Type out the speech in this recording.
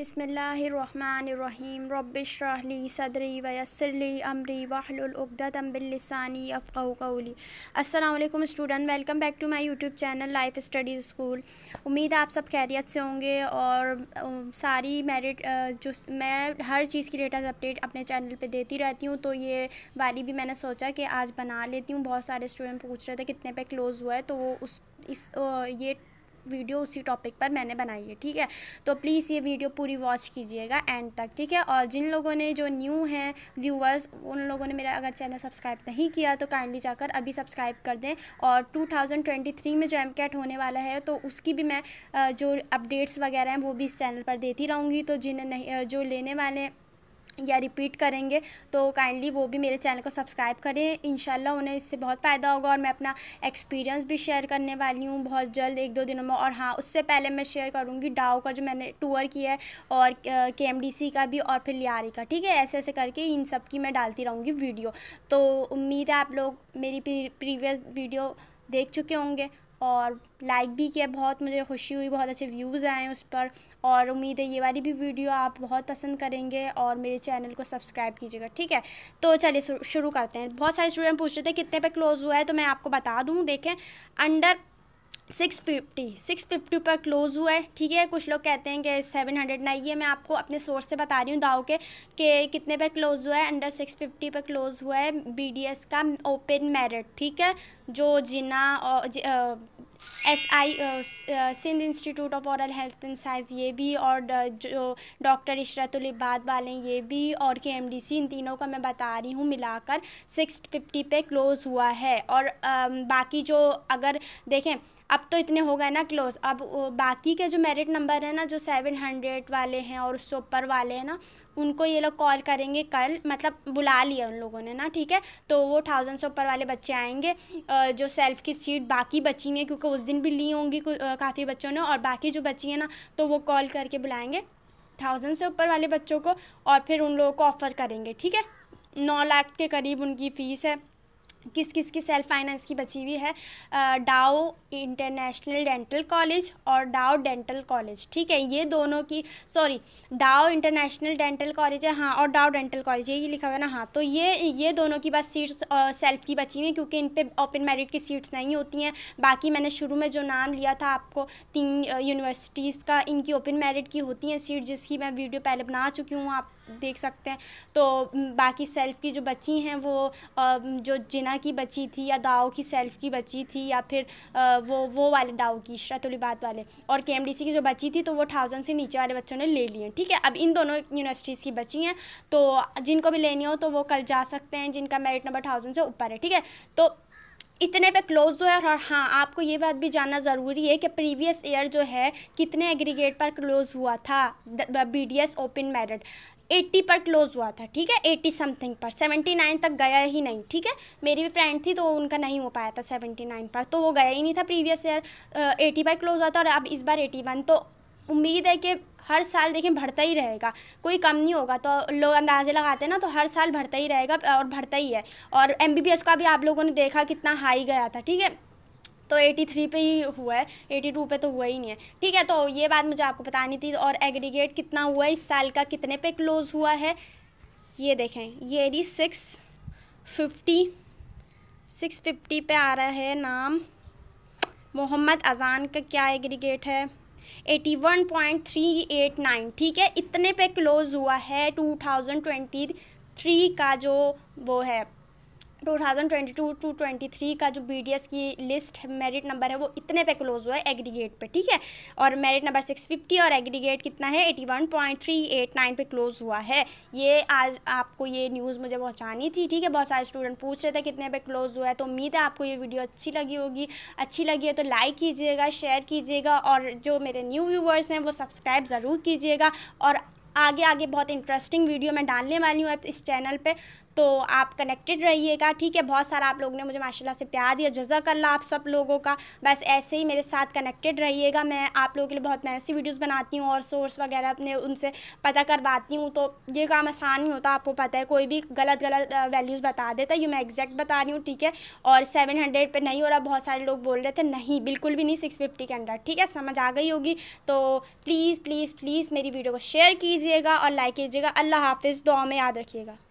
बसमीम रबशरहली सदरी वयसरली अमरी वाहलदम बिल्लिसानी अफ़ाउली असलम student welcome back to my YouTube channel life study school उम्मीद आप सब खैरियत से होंगे और सारी मेरिट जो मैं हर चीज़ की डेटा अपडेट अपने चैनल पे देती रहती हूँ तो ये वाली भी मैंने सोचा कि आज बना लेती हूँ बहुत सारे स्टूडेंट पूछ रहे थे कितने पे क्लोज़ हुआ है तो वो उस इस ये वीडियो उसी टॉपिक पर मैंने बनाई है ठीक है तो प्लीज़ ये वीडियो पूरी वॉच कीजिएगा एंड तक ठीक है और जिन लोगों ने जो न्यू हैं व्यूअर्स उन लोगों ने मेरा अगर चैनल सब्सक्राइब नहीं किया तो काइंडली जाकर अभी सब्सक्राइब कर दें और 2023 में जो एम कैट होने वाला है तो उसकी भी मैं जो अपडेट्स वगैरह हैं वो भी इस चैनल पर देती रहूँगी तो जिन्हें नहीं जो लेने वाले या रिपीट करेंगे तो काइंडली वो भी मेरे चैनल को सब्सक्राइब करें इंशाल्लाह उन्हें इससे बहुत फ़ायदा होगा और मैं अपना एक्सपीरियंस भी शेयर करने वाली हूँ बहुत जल्द एक दो दिनों में और हाँ उससे पहले मैं शेयर करूँगी डाओ का जो मैंने टूर किया है और के का भी और फिर लियारी का ठीक है ऐसे ऐसे करके इन सब की मैं डालती रहूँगी वीडियो तो उम्मीद है आप लोग मेरी प्रीवियस वीडियो देख चुके होंगे और लाइक भी किया बहुत मुझे खुशी हुई बहुत अच्छे व्यूज़ आए उस पर और उम्मीद है ये वाली भी वीडियो आप बहुत पसंद करेंगे और मेरे चैनल को सब्सक्राइब कीजिएगा ठीक है तो चलिए शुरू करते हैं बहुत सारे स्टूडेंट पूछ रहे थे कितने पे क्लोज़ हुआ है तो मैं आपको बता दूँ देखें under six fifty six fifty पर क्लोज़ हुआ है ठीक है कुछ लोग कहते हैं कि सेवन हंड्रेड ना है मैं आपको अपने सोर्स से बता रही हूँ दाव के कि कितने पर क्लोज़ हुआ है अंडर सिक्स फिफ्टी पर क्लोज़ हुआ है बीडीएस का ओपन मेरिट ठीक है जो जिना और S I Sindh institute of oral health and science ये भी और जो डॉक्टर इशरतुल वाले ये भी और के एम डी सी इन तीनों का मैं बता रही हूँ मिलाकर सिक्स फिफ्टी पे क्लोज़ हुआ है और आ, बाकी जो अगर देखें अब तो इतने हो गए ना क्लोज अब बाकी के जो मेरिट नंबर है ना जो सेवन हंड्रेड वाले हैं और उससे ऊपर वाले हैं ना उनको ये लोग कॉल करेंगे कल मतलब बुला लिया उन लोगों ने ना ठीक है तो वो थाउजेंड से ऊपर वाले बच्चे आएंगे जो सेल्फ की सीट बाकी बची हैं क्योंकि उस दिन भी ली होंगी काफ़ी बच्चों ने और बाकी जो बची हैं ना तो वो कॉल करके बुलाएँगे थाउजेंड से ऊपर वाले बच्चों को और फिर उन लोगों को ऑफ़र करेंगे ठीक है नौ लाख के करीब उनकी फ़ीस है किस किस की सेल्फ फाइनेंस की बची हुई है डाओ इंटरनेशनल डेंटल कॉलेज और डाओ डेंटल कॉलेज ठीक है ये दोनों की sorry Dow international dental college है हाँ और डाओ डेंटल कॉलेज ही लिखा हुआ है ना हाँ तो ये ये दोनों की बस सीट्स सेल्फ की बची हुई हैं क्योंकि इन पर ओपन मेरिट की सीट्स नहीं होती हैं बाकी मैंने शुरू में जो नाम लिया था आपको तीन यूनिवर्सिटीज़ का इनकी ओपन मेरिट की होती हैं सीट जिसकी मैं वीडियो पहले बना चुकी हूँ आप देख सकते हैं तो बाकी सेल्फ की जो बची हैं वो जो जिन सना की बची थी या दाओ की सेल्फ की बची थी या फिर आ, वो वो वाले दाओ की शरतुलबात वाले और के की जो बची थी तो वो थाउजेंड से नीचे वाले बच्चों ने ले लिए ठीक है अब इन दोनों यूनिवर्सिटीज़ की बची हैं तो जिनको भी लेनी हो तो वो कल जा सकते हैं जिनका मेरिट नंबर थाउजेंड से ऊपर है ठीक है तो इतने पे क्लोज दो है और हाँ आपको ये बात भी जानना ज़रूरी है कि प्रीवियस ईयर जो है कितने एग्रीगेट पर क्लोज़ हुआ था B D S open merit eighty पर क्लोज़ हुआ था ठीक है एट्टी समथिंग पर सेवेंटी नाइन तक गया ही नहीं ठीक है मेरी भी फ्रेंड थी तो उनका नहीं हो पाया था सेवेंटी नाइन पर तो वो गया ही नहीं था प्रीवियस ईयर एटी पर क्लोज़ हुआ था और अब इस बार एटी वन तो उम्मीद है कि हर साल देखें भरता ही रहेगा कोई कम नहीं होगा तो लोग अंदाजे लगाते हैं ना तो हर साल भरता ही रहेगा और बढ़ता ही है और एम बी बी एस का भी आप लोगों ने देखा कितना हाई गया था ठीक है तो 83 पे ही हुआ है 82 पे तो हुआ ही नहीं है ठीक है तो ये बात मुझे आपको बतानी थी और एग्रीगेट कितना हुआ है इस साल का कितने पे क्लोज़ हुआ है ये देखें ये एडी सिक्स फिफ्टी सिक्स फिफ्टी पे आ रहा है नाम मोहम्मद अजान का क्या एग्रीगेट है eighty one point three eight nine ठीक है इतने पे क्लोज़ हुआ है टू थाउजेंड ट्वेंटी थ्री का जो वो है 2022 टू 23 का जो बी की लिस्ट मेरिट नंबर है वो इतने पे क्लोज हुआ है एग्रीगेट पे ठीक है और मेरिट नंबर 650 और एग्रीगेट कितना है 81.389 पे क्लोज हुआ है ये आज आपको ये न्यूज़ मुझे पहुंचानी थी ठीक है बहुत सारे स्टूडेंट पूछ रहे थे कितने पे क्लोज हुआ है तो उम्मीद है आपको ये वीडियो अच्छी लगी होगी अच्छी लगी है तो लाइक कीजिएगा शेयर कीजिएगा और जो मेरे न्यू व्यूवर्स हैं वो सब्सक्राइब ज़रूर कीजिएगा और आगे आगे बहुत इंटरेस्टिंग वीडियो मैं डालने वाली हूँ इस चैनल पर तो आप कनेक्टेड रहिएगा ठीक है बहुत सारा आप लोग ने मुझे माशाल्लाह से प्यार दिया ला आप सब लोगों का बस ऐसे ही मेरे साथ कनेक्टेड रहिएगा मैं आप लोगों के लिए बहुत मेहनत सी वीडियोस बनाती हूँ और सोर्स वगैरह अपने उनसे पता करवाती हूँ तो ये काम आसान नहीं होता आपको पता है कोई भी गलत गलत वैल्यूज़ बता देता है ये मैं एग्जैक्ट बता रही हूँ ठीक है और सेवन हंड्रेड पर नहीं हो रहा बहुत सारे लोग बोल रहे थे नहीं बिल्कुल भी नहीं सिक्स फिफ्टी के अंडर ठीक है समझ आ गई होगी तो प्लीज़ प्लीज़ प्लीज़ मेरी वीडियो को शेयर कीजिएगा और लाइक कीजिएगा अल्लाह हाफिज़ दुआ में याद रखिएगा